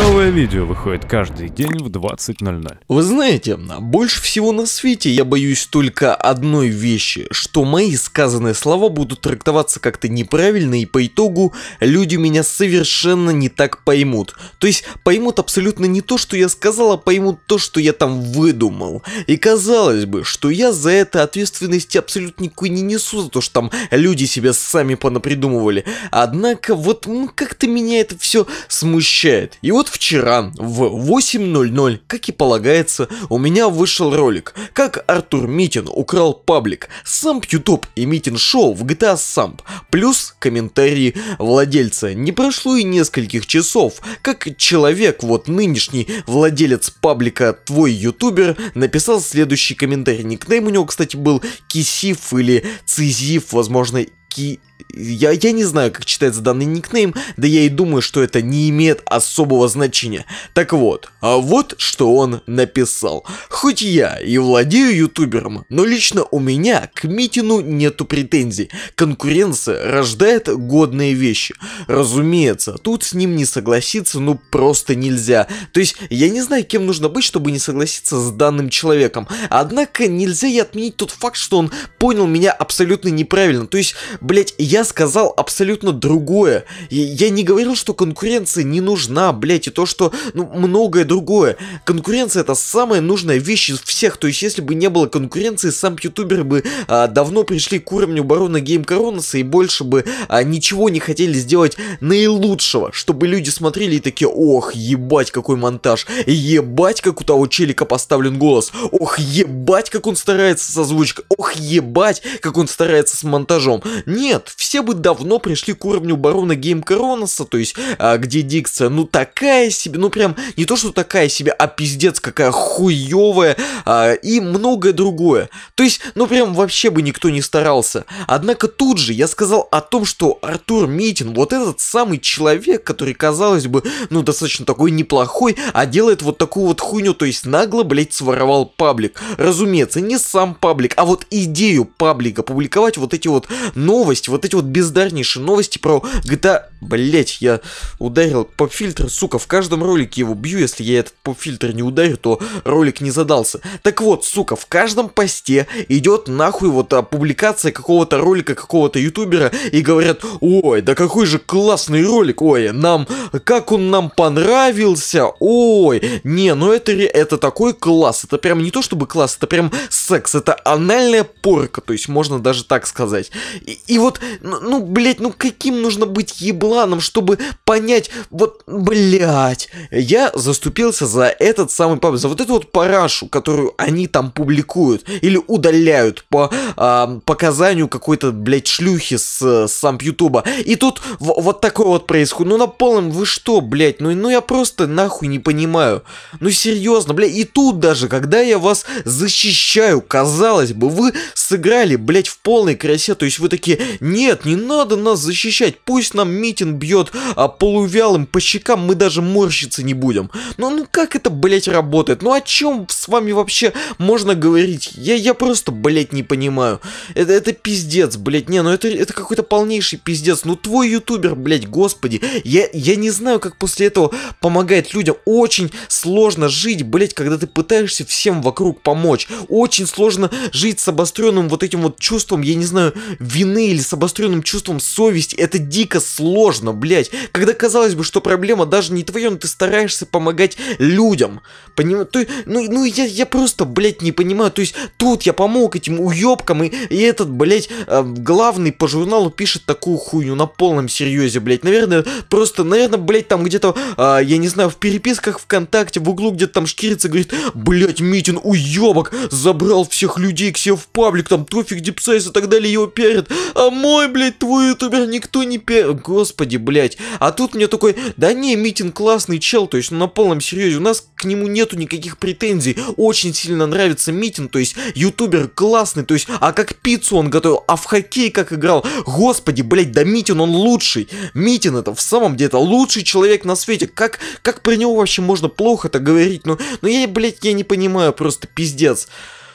no Новое видео выходит каждый день в 20.00. Вы знаете, больше всего на свете я боюсь только одной вещи, что мои сказанные слова будут трактоваться как-то неправильно и по итогу люди меня совершенно не так поймут. То есть поймут абсолютно не то, что я сказал, а поймут то, что я там выдумал. И казалось бы, что я за это ответственности абсолютно никакой не несу, за то, что там люди себя сами понапридумывали. Однако вот как-то меня это все смущает. И вот в Вчера в 8.00, как и полагается, у меня вышел ролик, как Артур Митин украл паблик Самп Ютуб и Митин Шоу в GTA Самп, плюс комментарии владельца. Не прошло и нескольких часов, как человек, вот нынешний владелец паблика «Твой ютубер» написал следующий комментарий. Никнейм у него, кстати, был Кисиф или Цизиф, возможно, Ки... Я, я не знаю, как читается данный никнейм, да я и думаю, что это не имеет особого значения. Так вот, а вот что он написал. Хоть я и владею ютубером, но лично у меня к Митину нету претензий. Конкуренция рождает годные вещи. Разумеется, тут с ним не согласиться ну просто нельзя. То есть, я не знаю, кем нужно быть, чтобы не согласиться с данным человеком. Однако, нельзя и отменить тот факт, что он понял меня абсолютно неправильно. То есть, Блять, я сказал абсолютно другое. Я, не говорил, что конкуренция не нужна, блять, и то, что, ну, многое другое. Конкуренция это самая нужная вещь из всех. То есть, если бы не было конкуренции, сам ютубер бы а, давно пришли к уровню барона Гейм Коронаса и больше бы а, ничего не хотели сделать наилучшего, чтобы люди смотрели и такие, ох, ебать, какой монтаж, ебать, как у того челика поставлен голос, ох, ебать, как он старается с озвучкой, ох, ебать, как он старается с монтажом. Нет, все бы давно пришли к уровню барона Геймкороноса, то есть, а, где дикция, ну такая себе, ну прям не то, что такая себе, а пиздец какая хуевая а, и многое другое. То есть, ну прям вообще бы никто не старался. Однако тут же я сказал о том, что Артур Митин, вот этот самый человек, который, казалось бы, ну достаточно такой неплохой, а делает вот такую вот хуйню, то есть нагло, блять, своровал паблик. Разумеется, не сам паблик, а вот идею паблика, публиковать вот эти вот новые новость, вот эти вот бездарнейшие новости про GTA Блять, я ударил поп-фильтр, сука, в каждом ролике его бью, если я этот поп-фильтр не ударю, то ролик не задался. Так вот, сука, в каждом посте идет нахуй вот а, публикация какого-то ролика какого-то ютубера и говорят, ой, да какой же классный ролик, ой, нам, как он нам понравился, ой, не, ну это, это такой класс, это прям не то чтобы класс, это прям секс, это анальная порка, то есть можно даже так сказать. И, и вот, ну, ну блять, ну каким нужно быть ебло планом, чтобы понять, вот, блядь, я заступился за этот самый паблик, за вот эту вот парашу, которую они там публикуют или удаляют по э, показанию какой-то, блядь, шлюхи с, с сам Ютуба. И тут в, вот такое вот происходит. Ну на полном вы что, блядь, ну, ну я просто нахуй не понимаю. Ну серьезно, блядь, и тут даже, когда я вас защищаю, казалось бы, вы сыграли, блядь, в полной красе, то есть вы такие, нет, не надо нас защищать, пусть нам Митя Путин бьет а, полувялым по щекам, мы даже морщиться не будем. Ну, ну как это, блядь, работает? Ну о чем с вами вообще можно говорить? Я, я просто, блядь, не понимаю. Это, это пиздец, блядь. Не, ну это, это какой-то полнейший пиздец. Ну твой ютубер, блядь, господи. Я, я не знаю, как после этого помогает людям. Очень сложно жить, блядь, когда ты пытаешься всем вокруг помочь. Очень сложно жить с обостренным вот этим вот чувством, я не знаю, вины или с обостренным чувством совести. Это дико сложно можно, блядь? Когда казалось бы, что проблема даже не твоя, но ты стараешься помогать людям. Понимаю, Ну, ну я, я просто, блядь, не понимаю. То есть тут я помог этим уёбкам, и, и этот, блядь, э, главный по журналу пишет такую хуйню на полном серьезе, блядь. Наверное, просто, наверное, блядь, там где-то, а, я не знаю, в переписках ВКонтакте, в углу где-то там шкирится, говорит, блядь, Митин, уёбок, забрал всех людей к себе в паблик, там Тофик Дипсайс и так далее его пиарят. А мой, блядь, твой ютубер никто не пиарит. Господи господи, блядь. А тут мне такой, да не, митинг классный чел, то есть ну, на полном серьезе, у нас к нему нету никаких претензий, очень сильно нравится митинг, то есть ютубер классный, то есть, а как пиццу он готовил, а в хоккей как играл, господи, блядь, да Митин он лучший, Митин это в самом деле это лучший человек на свете, как, как про него вообще можно плохо-то говорить, ну, ну я, блядь, я не понимаю, просто пиздец.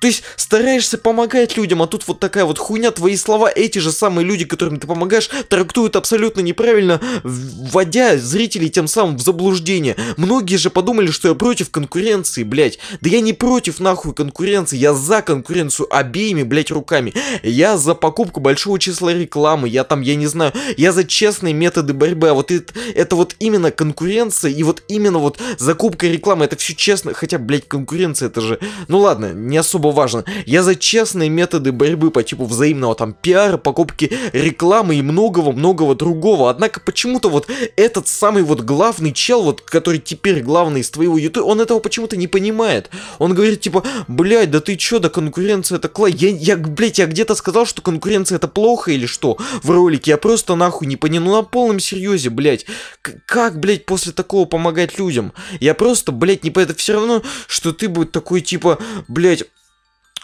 То есть стараешься помогать людям, а тут вот такая вот хуйня, твои слова, эти же самые люди, которым ты помогаешь, трактуют абсолютно неправильно, вводя зрителей тем самым в заблуждение. Многие же подумали, что я против конкуренции, блядь. Да я не против нахуй конкуренции, я за конкуренцию обеими, блядь, руками. Я за покупку большого числа рекламы, я там, я не знаю, я за честные методы борьбы, а вот это, это вот именно конкуренция и вот именно вот закупка рекламы, это все честно, хотя, блядь, конкуренция это же, ну ладно, не особо особо важно. Я за честные методы борьбы по типу взаимного там пиара, покупки рекламы и многого-многого другого. Однако почему-то вот этот самый вот главный чел, вот который теперь главный из твоего YouTube, он этого почему-то не понимает. Он говорит типа, блядь, да ты чё, да конкуренция это класс. Я, я, блядь, я где-то сказал, что конкуренция это плохо или что в ролике. Я просто нахуй не понял. Ну на полном серьезе, блядь. как, блядь, после такого помогать людям? Я просто, блядь, не по это все равно, что ты будет такой типа, блядь,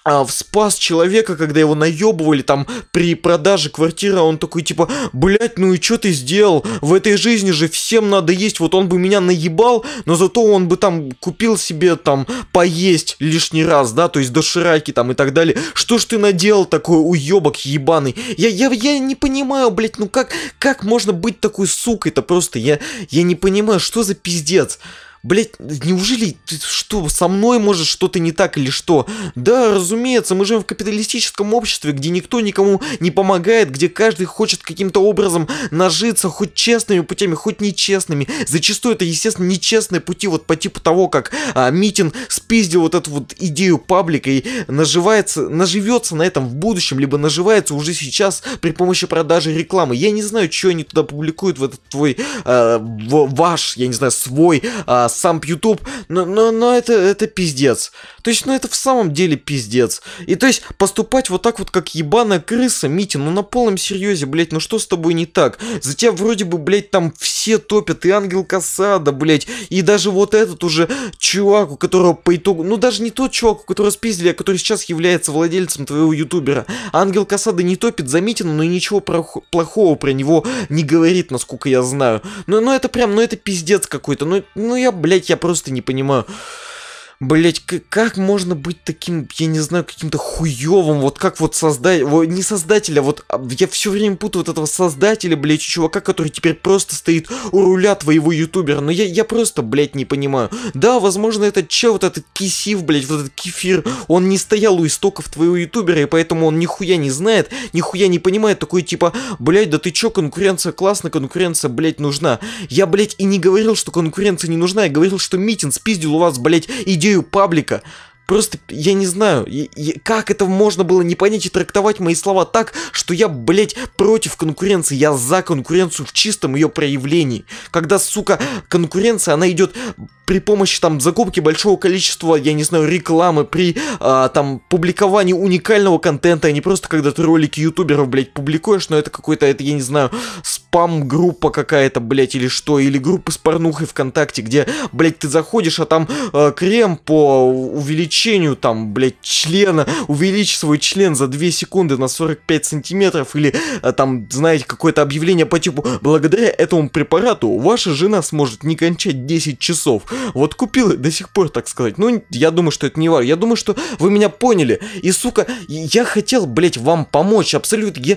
а, спас человека, когда его наебывали там при продаже квартиры, а он такой типа, блять, ну и что ты сделал? В этой жизни же всем надо есть, вот он бы меня наебал, но зато он бы там купил себе там поесть лишний раз, да, то есть дошираки там и так далее. Что ж ты наделал такой уебок ебаный? Я, я, я не понимаю, блять, ну как, как можно быть такой сукой-то просто? Я, я не понимаю, что за пиздец? Блять, неужели ты что, со мной может что-то не так или что? Да, разумеется, мы живем в капиталистическом обществе, где никто никому не помогает, где каждый хочет каким-то образом нажиться, хоть честными путями, хоть нечестными. Зачастую это, естественно, нечестные пути, вот по типу того, как а, Митин спиздил вот эту вот идею паблика и наживается, наживется на этом в будущем, либо наживается уже сейчас при помощи продажи рекламы. Я не знаю, что они туда публикуют, в этот твой, э, в, ваш, я не знаю, свой э, сам YouTube, но, но, но это, это пиздец. То есть, ну это в самом деле пиздец. И то есть, поступать вот так вот, как ебаная крыса, Митя, ну на полном серьезе, блядь, ну что с тобой не так? За тебя вроде бы, блядь, там все топят, и Ангел Касада, блядь, и даже вот этот уже чувак, у которого по итогу, ну даже не тот чувак, у которого спиздили, а который сейчас является владельцем твоего ютубера. Ангел Касада не топит за Митина, но и ничего плохого про него не говорит, насколько я знаю. Ну, ну это прям, ну это пиздец какой-то, ну, ну я, блядь, я просто не понимаю. Блять, как можно быть таким, я не знаю, каким-то хуевым, вот как вот создать, не создателя, вот а, я все время путаю вот этого создателя, блять, чувака, который теперь просто стоит у руля твоего ютубера, но я, я просто, блять, не понимаю. Да, возможно, этот че, вот этот кисив, блять, вот этот кефир, он не стоял у истоков твоего ютубера, и поэтому он нихуя не знает, нихуя не понимает, такой типа, блять, да ты че, конкуренция классная, конкуренция, блять, нужна. Я, блять, и не говорил, что конкуренция не нужна, я говорил, что митинг спиздил у вас, блять, идею идею Паблика Просто, я не знаю, я, я, как это можно было не понять и трактовать мои слова так, что я, блядь, против конкуренции, я за конкуренцию в чистом ее проявлении. Когда, сука, конкуренция, она идет при помощи там закупки большого количества, я не знаю, рекламы, при а, там публиковании уникального контента, а не просто когда ты ролики ютуберов, блядь, публикуешь, но это какой-то, это, я не знаю, спам-группа какая-то, блядь, или что, или группа с порнухой ВКонтакте, где, блядь, ты заходишь, а там э, крем по увеличению увеличению там, блядь, члена, увеличь свой член за 2 секунды на 45 сантиметров или э, там, знаете, какое-то объявление по типу «Благодаря этому препарату ваша жена сможет не кончать 10 часов». Вот купил и до сих пор, так сказать. Ну, я думаю, что это не важно. Я думаю, что вы меня поняли. И, сука, я хотел, блядь, вам помочь. Абсолютно. Я,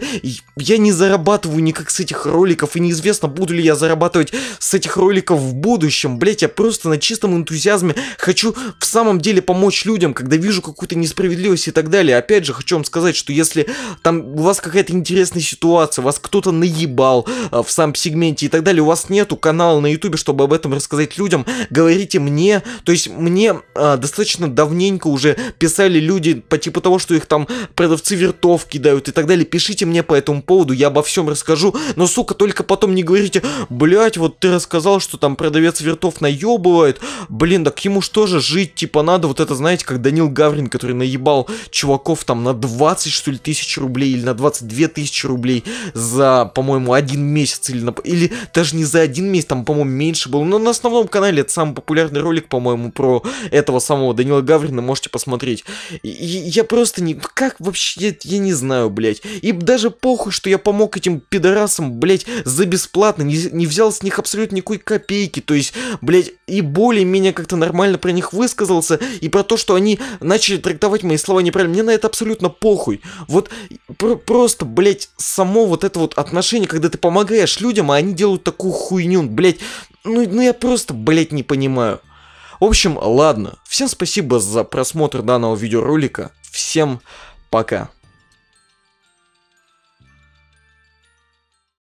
я не зарабатываю никак с этих роликов. И неизвестно, буду ли я зарабатывать с этих роликов в будущем. Блядь, я просто на чистом энтузиазме хочу в самом деле помочь людям, когда вижу какую-то несправедливость и так далее. Опять же, хочу вам сказать, что если там у вас какая-то интересная ситуация, вас кто-то наебал э, в самом сегменте и так далее, у вас нету канала на ютубе, чтобы об этом рассказать людям, говорите мне, то есть мне э, достаточно давненько уже писали люди по типу того, что их там продавцы вертов кидают и так далее, пишите мне по этому поводу, я обо всем расскажу, но, сука, только потом не говорите, блять, вот ты рассказал, что там продавец вертов наебывает, блин, так ему что же жить, типа надо вот это, знаете, знаете, как Данил Гаврин, который наебал чуваков там на 20, что ли, тысяч рублей или на 22 тысячи рублей за, по-моему, один месяц или, на, или даже не за один месяц, там, по-моему, меньше было. Но на основном канале это самый популярный ролик, по-моему, про этого самого Данила Гаврина, можете посмотреть. И, я просто не... Как вообще? Я, я не знаю, блядь. И даже похуй, что я помог этим пидорасам, блядь, за бесплатно, не, не взял с них абсолютно никакой копейки, то есть, блядь, и более-менее как-то нормально про них высказался, и про то, что что они начали трактовать мои слова неправильно. Мне на это абсолютно похуй. Вот про просто, блядь, само вот это вот отношение, когда ты помогаешь людям, а они делают такую хуйню, блядь. Ну, ну я просто, блядь, не понимаю. В общем, ладно. Всем спасибо за просмотр данного видеоролика. Всем пока.